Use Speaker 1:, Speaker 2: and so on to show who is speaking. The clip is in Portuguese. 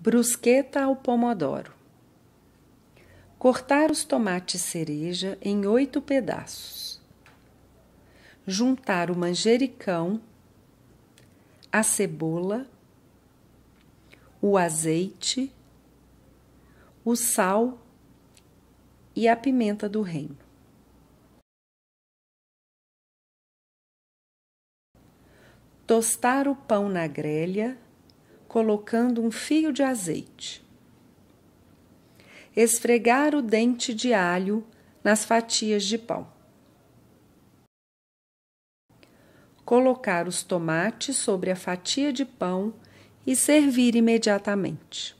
Speaker 1: Brusqueta ao pomodoro. Cortar os tomates cereja em oito pedaços. Juntar o manjericão, a cebola, o azeite, o sal e a pimenta do reino. Tostar o pão na grelha colocando um fio de azeite. Esfregar o dente de alho nas fatias de pão. Colocar os tomates sobre a fatia de pão e servir imediatamente.